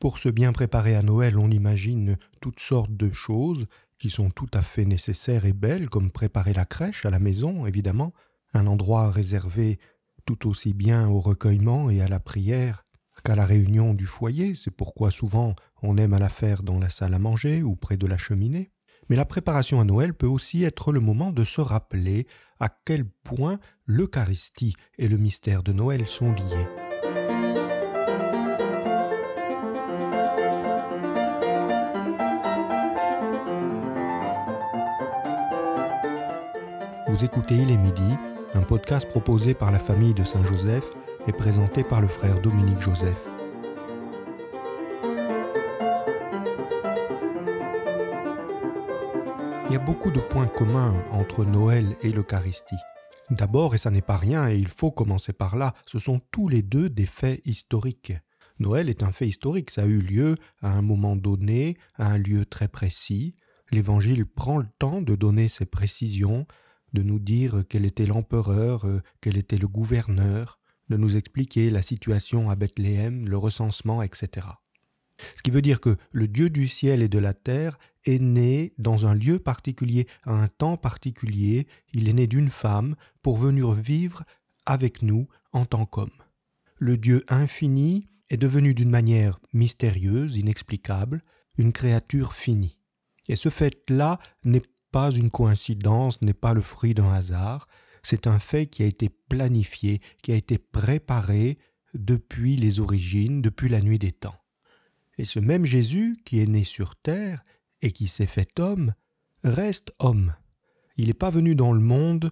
Pour se bien préparer à Noël, on imagine toutes sortes de choses qui sont tout à fait nécessaires et belles, comme préparer la crèche à la maison, évidemment, un endroit réservé tout aussi bien au recueillement et à la prière qu'à la réunion du foyer, c'est pourquoi souvent on aime à la faire dans la salle à manger ou près de la cheminée. Mais la préparation à Noël peut aussi être le moment de se rappeler à quel point l'Eucharistie et le mystère de Noël sont liés. Vous écoutez Il est midi, un podcast proposé par la famille de Saint-Joseph et présenté par le frère Dominique Joseph. Il y a beaucoup de points communs entre Noël et l'Eucharistie. D'abord, et ça n'est pas rien, et il faut commencer par là, ce sont tous les deux des faits historiques. Noël est un fait historique, ça a eu lieu à un moment donné, à un lieu très précis. L'Évangile prend le temps de donner ses précisions, de nous dire quel était l'empereur, euh, quel était le gouverneur, de nous expliquer la situation à Bethléem, le recensement, etc. Ce qui veut dire que le Dieu du ciel et de la terre est né dans un lieu particulier, à un temps particulier, il est né d'une femme pour venir vivre avec nous en tant qu'homme. Le Dieu infini est devenu d'une manière mystérieuse, inexplicable, une créature finie. Et ce fait-là n'est pas une coïncidence, n'est pas le fruit d'un hasard, c'est un fait qui a été planifié, qui a été préparé depuis les origines, depuis la nuit des temps. Et ce même Jésus qui est né sur terre et qui s'est fait homme, reste homme. Il n'est pas venu dans le monde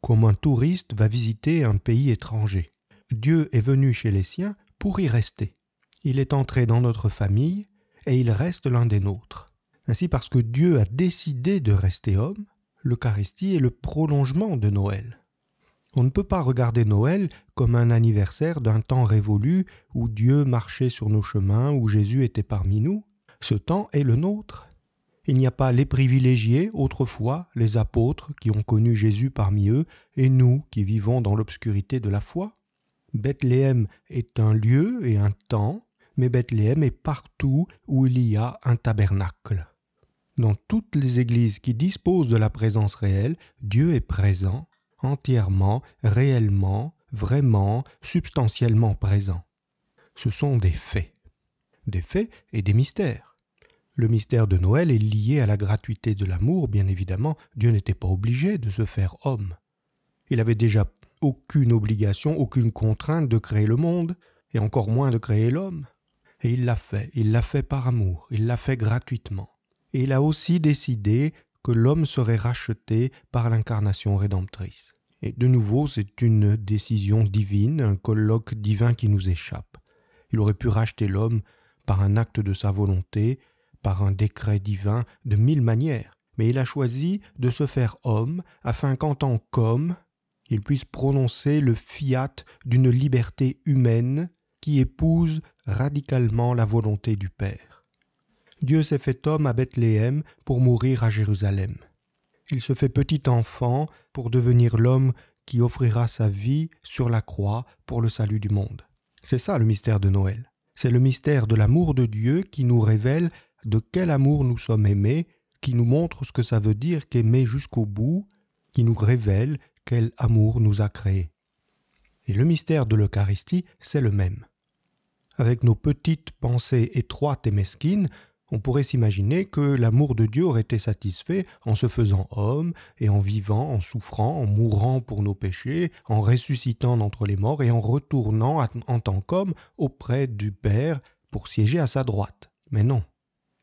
comme un touriste va visiter un pays étranger. Dieu est venu chez les siens pour y rester. Il est entré dans notre famille et il reste l'un des nôtres. Ainsi parce que Dieu a décidé de rester homme, l'Eucharistie est le prolongement de Noël. On ne peut pas regarder Noël comme un anniversaire d'un temps révolu où Dieu marchait sur nos chemins, où Jésus était parmi nous. Ce temps est le nôtre. Il n'y a pas les privilégiés, autrefois, les apôtres qui ont connu Jésus parmi eux, et nous qui vivons dans l'obscurité de la foi. Bethléem est un lieu et un temps, mais Bethléem est partout où il y a un tabernacle. Dans toutes les églises qui disposent de la présence réelle, Dieu est présent, entièrement, réellement, vraiment, substantiellement présent. Ce sont des faits. Des faits et des mystères. Le mystère de Noël est lié à la gratuité de l'amour, bien évidemment. Dieu n'était pas obligé de se faire homme. Il avait déjà aucune obligation, aucune contrainte de créer le monde, et encore moins de créer l'homme. Et il l'a fait, il l'a fait par amour, il l'a fait gratuitement et il a aussi décidé que l'homme serait racheté par l'incarnation rédemptrice. Et de nouveau, c'est une décision divine, un colloque divin qui nous échappe. Il aurait pu racheter l'homme par un acte de sa volonté, par un décret divin, de mille manières. Mais il a choisi de se faire homme afin qu'en tant qu'homme, il puisse prononcer le fiat d'une liberté humaine qui épouse radicalement la volonté du Père. Dieu s'est fait homme à Bethléem pour mourir à Jérusalem. Il se fait petit enfant pour devenir l'homme qui offrira sa vie sur la croix pour le salut du monde. C'est ça le mystère de Noël. C'est le mystère de l'amour de Dieu qui nous révèle de quel amour nous sommes aimés, qui nous montre ce que ça veut dire qu'aimer jusqu'au bout, qui nous révèle quel amour nous a créés. Et le mystère de l'Eucharistie, c'est le même. Avec nos petites pensées étroites et mesquines, on pourrait s'imaginer que l'amour de Dieu aurait été satisfait en se faisant homme et en vivant, en souffrant, en mourant pour nos péchés, en ressuscitant d'entre les morts et en retournant en tant qu'homme auprès du Père pour siéger à sa droite. Mais non.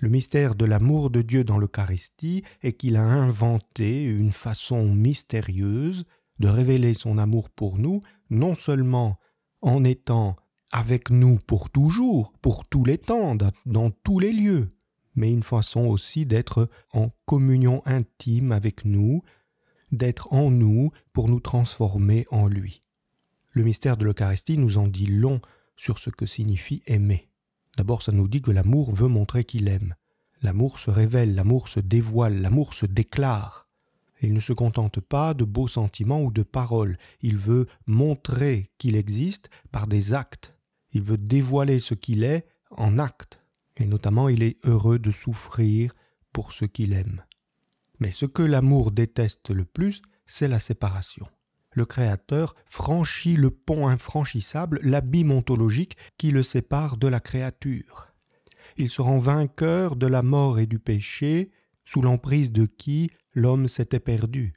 Le mystère de l'amour de Dieu dans l'Eucharistie est qu'il a inventé une façon mystérieuse de révéler son amour pour nous, non seulement en étant avec nous pour toujours, pour tous les temps, dans tous les lieux, mais une façon aussi d'être en communion intime avec nous, d'être en nous pour nous transformer en lui. Le mystère de l'Eucharistie nous en dit long sur ce que signifie aimer. D'abord, ça nous dit que l'amour veut montrer qu'il aime. L'amour se révèle, l'amour se dévoile, l'amour se déclare. Il ne se contente pas de beaux sentiments ou de paroles, il veut montrer qu'il existe par des actes, il veut dévoiler ce qu'il est en acte, et notamment il est heureux de souffrir pour ce qu'il aime. Mais ce que l'amour déteste le plus, c'est la séparation. Le Créateur franchit le pont infranchissable, l'abîme ontologique qui le sépare de la créature. Il se rend vainqueur de la mort et du péché, sous l'emprise de qui l'homme s'était perdu,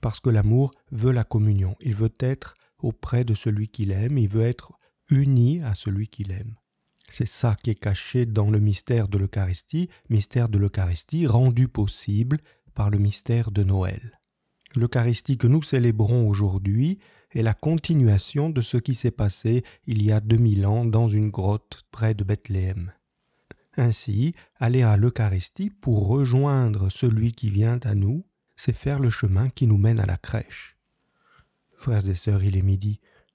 parce que l'amour veut la communion, il veut être auprès de celui qu'il aime, il veut être uni à celui qu'il aime. C'est ça qui est caché dans le mystère de l'Eucharistie, mystère de l'Eucharistie rendu possible par le mystère de Noël. L'Eucharistie que nous célébrons aujourd'hui est la continuation de ce qui s'est passé il y a 2000 ans dans une grotte près de Bethléem. Ainsi, aller à l'Eucharistie pour rejoindre celui qui vient à nous, c'est faire le chemin qui nous mène à la crèche. Frères et sœurs, il est midi.